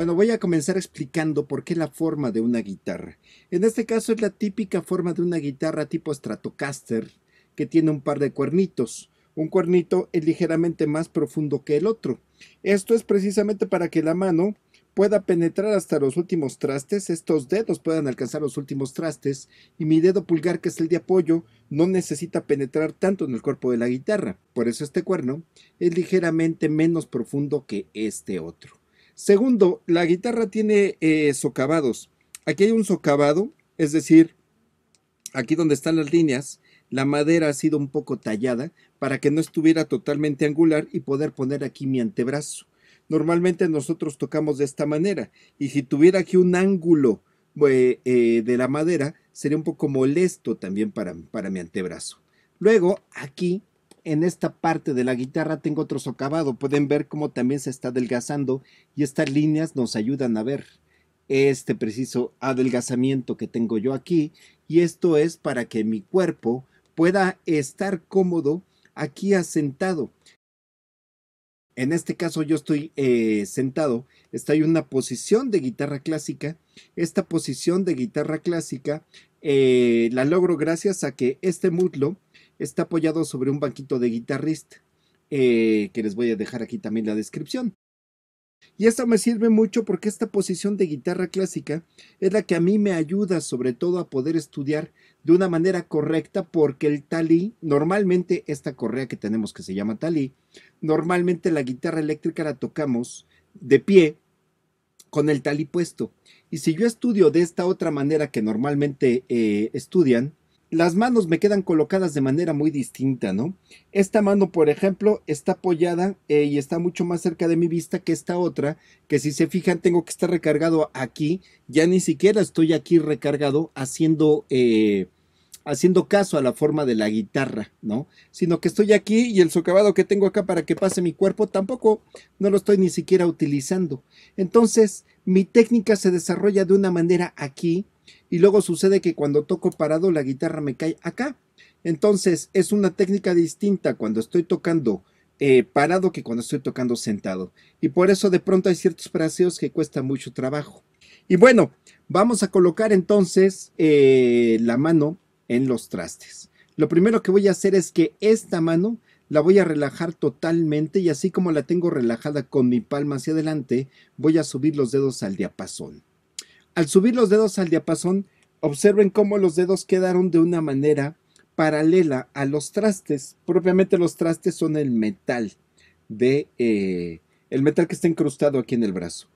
Bueno, voy a comenzar explicando por qué la forma de una guitarra. En este caso es la típica forma de una guitarra tipo Stratocaster, que tiene un par de cuernitos. Un cuernito es ligeramente más profundo que el otro. Esto es precisamente para que la mano pueda penetrar hasta los últimos trastes, estos dedos puedan alcanzar los últimos trastes y mi dedo pulgar, que es el de apoyo, no necesita penetrar tanto en el cuerpo de la guitarra. Por eso este cuerno es ligeramente menos profundo que este otro. Segundo, la guitarra tiene eh, socavados. Aquí hay un socavado, es decir, aquí donde están las líneas, la madera ha sido un poco tallada para que no estuviera totalmente angular y poder poner aquí mi antebrazo. Normalmente nosotros tocamos de esta manera y si tuviera aquí un ángulo eh, eh, de la madera sería un poco molesto también para mi antebrazo. Luego aquí en esta parte de la guitarra tengo otro socavado. Pueden ver cómo también se está adelgazando y estas líneas nos ayudan a ver este preciso adelgazamiento que tengo yo aquí. Y esto es para que mi cuerpo pueda estar cómodo aquí asentado. En este caso yo estoy eh, sentado, Estoy en una posición de guitarra clásica. Esta posición de guitarra clásica eh, la logro gracias a que este muslo está apoyado sobre un banquito de guitarrista, eh, que les voy a dejar aquí también la descripción. Y esto me sirve mucho porque esta posición de guitarra clásica es la que a mí me ayuda sobre todo a poder estudiar de una manera correcta porque el talí, normalmente esta correa que tenemos que se llama talí, normalmente la guitarra eléctrica la tocamos de pie con el talí puesto. Y si yo estudio de esta otra manera que normalmente eh, estudian, las manos me quedan colocadas de manera muy distinta, ¿no? Esta mano, por ejemplo, está apoyada eh, y está mucho más cerca de mi vista que esta otra, que si se fijan tengo que estar recargado aquí, ya ni siquiera estoy aquí recargado haciendo... Eh, haciendo caso a la forma de la guitarra, ¿no? Sino que estoy aquí y el socavado que tengo acá para que pase mi cuerpo tampoco no lo estoy ni siquiera utilizando. Entonces, mi técnica se desarrolla de una manera aquí y luego sucede que cuando toco parado la guitarra me cae acá. Entonces es una técnica distinta cuando estoy tocando eh, parado que cuando estoy tocando sentado. Y por eso de pronto hay ciertos fraseos que cuesta mucho trabajo. Y bueno, vamos a colocar entonces eh, la mano en los trastes. Lo primero que voy a hacer es que esta mano la voy a relajar totalmente y así como la tengo relajada con mi palma hacia adelante, voy a subir los dedos al diapasón. Al subir los dedos al diapasón, observen cómo los dedos quedaron de una manera paralela a los trastes. Propiamente los trastes son el metal de eh, el metal que está incrustado aquí en el brazo.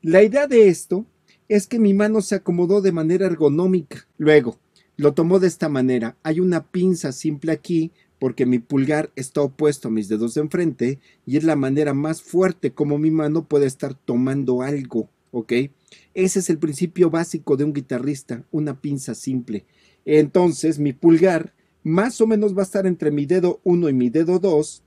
La idea de esto es que mi mano se acomodó de manera ergonómica. Luego, lo tomó de esta manera. Hay una pinza simple aquí porque mi pulgar está opuesto a mis dedos de enfrente y es la manera más fuerte como mi mano puede estar tomando algo ¿ok? Ese es el principio básico de un guitarrista, una pinza simple. Entonces, mi pulgar más o menos va a estar entre mi dedo 1 y mi dedo 2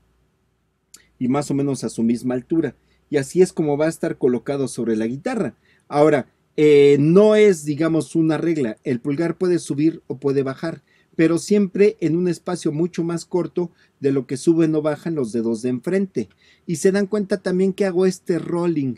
y más o menos a su misma altura. Y así es como va a estar colocado sobre la guitarra. Ahora, eh, no es, digamos, una regla. El pulgar puede subir o puede bajar, pero siempre en un espacio mucho más corto de lo que suben o bajan los dedos de enfrente. Y se dan cuenta también que hago este rolling.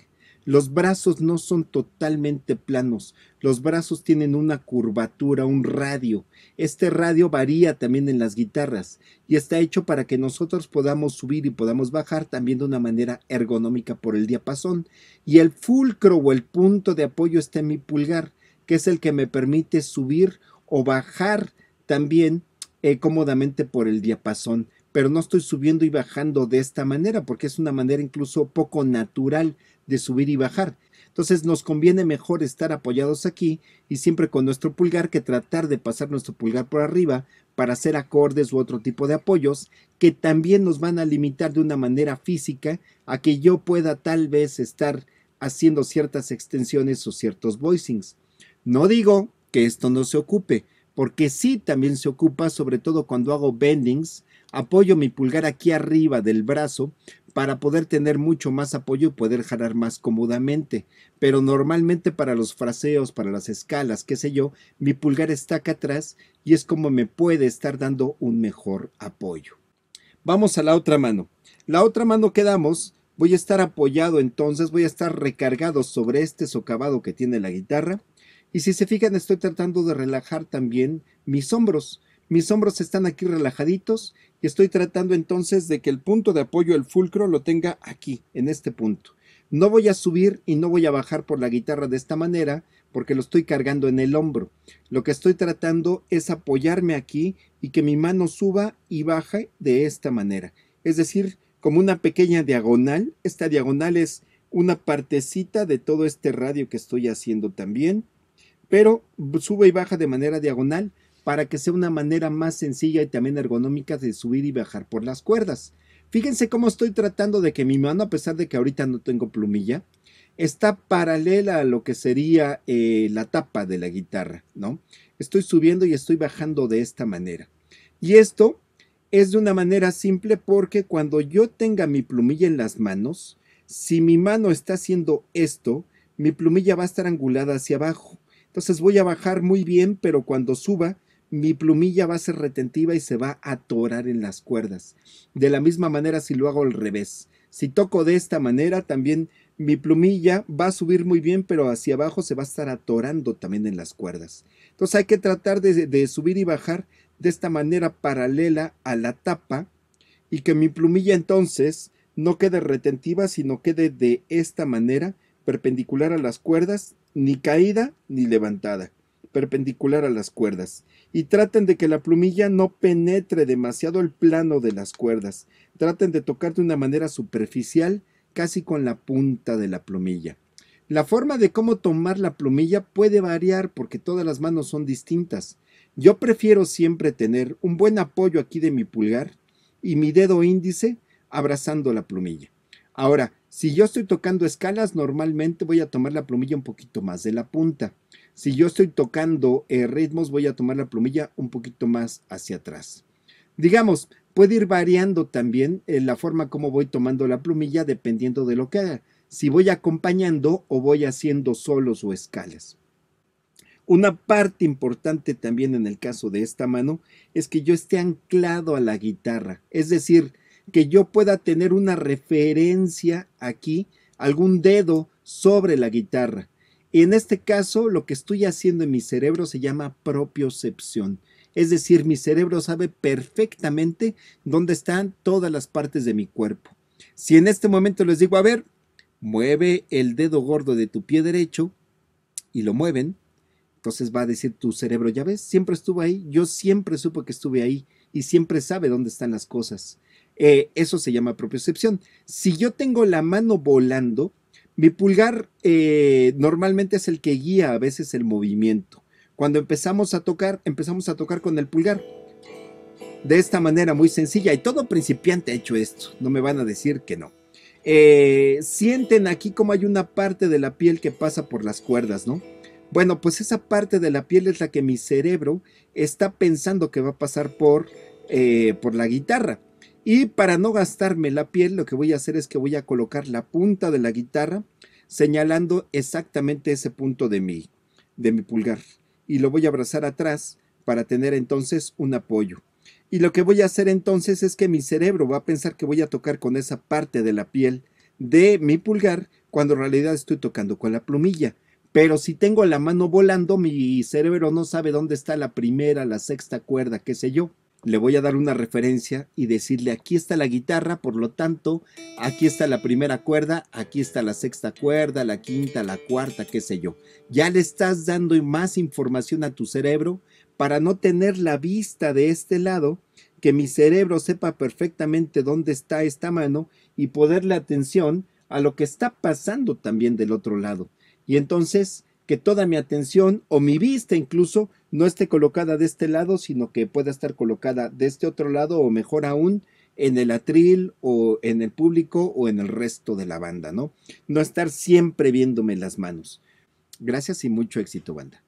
Los brazos no son totalmente planos, los brazos tienen una curvatura, un radio. Este radio varía también en las guitarras y está hecho para que nosotros podamos subir y podamos bajar también de una manera ergonómica por el diapasón. Y el fulcro o el punto de apoyo está en mi pulgar, que es el que me permite subir o bajar también eh, cómodamente por el diapasón pero no estoy subiendo y bajando de esta manera, porque es una manera incluso poco natural, de subir y bajar. Entonces nos conviene mejor estar apoyados aquí y siempre con nuestro pulgar que tratar de pasar nuestro pulgar por arriba para hacer acordes u otro tipo de apoyos que también nos van a limitar de una manera física a que yo pueda tal vez estar haciendo ciertas extensiones o ciertos voicings. No digo que esto no se ocupe, porque sí también se ocupa, sobre todo cuando hago bendings, apoyo mi pulgar aquí arriba del brazo para poder tener mucho más apoyo y poder jalar más cómodamente. Pero normalmente para los fraseos, para las escalas, qué sé yo, mi pulgar está acá atrás y es como me puede estar dando un mejor apoyo. Vamos a la otra mano. La otra mano que damos, voy a estar apoyado entonces, voy a estar recargado sobre este socavado que tiene la guitarra. Y si se fijan, estoy tratando de relajar también mis hombros mis hombros están aquí relajaditos y estoy tratando entonces de que el punto de apoyo, el fulcro, lo tenga aquí, en este punto. No voy a subir y no voy a bajar por la guitarra de esta manera porque lo estoy cargando en el hombro. Lo que estoy tratando es apoyarme aquí y que mi mano suba y baje de esta manera. Es decir, como una pequeña diagonal. Esta diagonal es una partecita de todo este radio que estoy haciendo también. Pero sube y baja de manera diagonal para que sea una manera más sencilla y también ergonómica de subir y bajar por las cuerdas. Fíjense cómo estoy tratando de que mi mano, a pesar de que ahorita no tengo plumilla, está paralela a lo que sería eh, la tapa de la guitarra, ¿no? Estoy subiendo y estoy bajando de esta manera. Y esto es de una manera simple porque cuando yo tenga mi plumilla en las manos, si mi mano está haciendo esto, mi plumilla va a estar angulada hacia abajo. Entonces voy a bajar muy bien, pero cuando suba mi plumilla va a ser retentiva y se va a atorar en las cuerdas. De la misma manera si lo hago al revés. Si toco de esta manera, también mi plumilla va a subir muy bien, pero hacia abajo se va a estar atorando también en las cuerdas. Entonces hay que tratar de, subir y bajar de esta manera paralela a la tapa y que mi plumilla entonces no quede retentiva, sino quede de esta manera, perpendicular a las cuerdas, ni caída ni levantada perpendicular a las cuerdas y traten de que la plumilla no penetre demasiado el plano de las cuerdas. Traten de tocar de una manera superficial, casi con la punta de la plumilla. La forma de cómo tomar la plumilla puede variar porque todas las manos son distintas. Yo prefiero siempre tener un buen apoyo aquí de mi pulgar y mi dedo índice abrazando la plumilla. Ahora, si yo estoy tocando escalas, normalmente voy a tomar la plumilla un poquito más de la punta. Si yo estoy tocando eh, ritmos, voy a tomar la plumilla un poquito más hacia atrás. Digamos, puede ir variando también eh, la forma como voy tomando la plumilla dependiendo de lo que haga. Si voy acompañando o voy haciendo solos o escalas. Una parte importante también en el caso de esta mano es que yo esté anclado a la guitarra. Es decir, que yo pueda tener una referencia aquí, algún dedo sobre la guitarra. Y en este caso, lo que estoy haciendo en mi cerebro se llama propiocepción. Es decir, mi cerebro sabe perfectamente dónde están todas las partes de mi cuerpo. Si en este momento les digo, a ver, mueve el dedo gordo de tu pie derecho y lo mueven, entonces va a decir tu cerebro, ya ves, siempre estuvo ahí, yo siempre supo que estuve ahí y siempre sabe dónde están las cosas. Eh, eso se llama propiocepción. Si yo tengo la mano volando, mi pulgar eh, normalmente es el que guía a veces el movimiento. Cuando empezamos a tocar, empezamos a tocar con el pulgar. De esta manera muy sencilla. Y todo principiante ha hecho esto. No me van a decir que no. Eh, sienten aquí como hay una parte de la piel que pasa por las cuerdas, ¿no? Bueno, pues esa parte de la piel es la que mi cerebro está pensando que va a pasar por, eh, por la guitarra. Y para no gastarme la piel, lo que voy a hacer es que voy a colocar la punta de la guitarra señalando exactamente ese punto de mi, de mi pulgar. Y lo voy a abrazar atrás para tener entonces un apoyo. Y lo que voy a hacer entonces es que mi cerebro va a pensar que voy a tocar con esa parte de la piel de mi pulgar cuando en realidad estoy tocando con la plumilla. Pero si tengo la mano volando, mi cerebro no sabe dónde está la primera, la sexta cuerda, qué sé yo le voy a dar una referencia y decirle aquí está la guitarra, por lo tanto, aquí está la primera cuerda, aquí está la sexta cuerda, la quinta, la cuarta, qué sé yo. Ya le estás dando más información a tu cerebro para no tener la vista de este lado, que mi cerebro sepa perfectamente dónde está esta mano y poderle atención a lo que está pasando también del otro lado. Y entonces que toda mi atención o mi vista incluso no esté colocada de este lado, sino que pueda estar colocada de este otro lado o mejor aún en el atril o en el público o en el resto de la banda, ¿no? No estar siempre viéndome las manos. Gracias y mucho éxito, banda.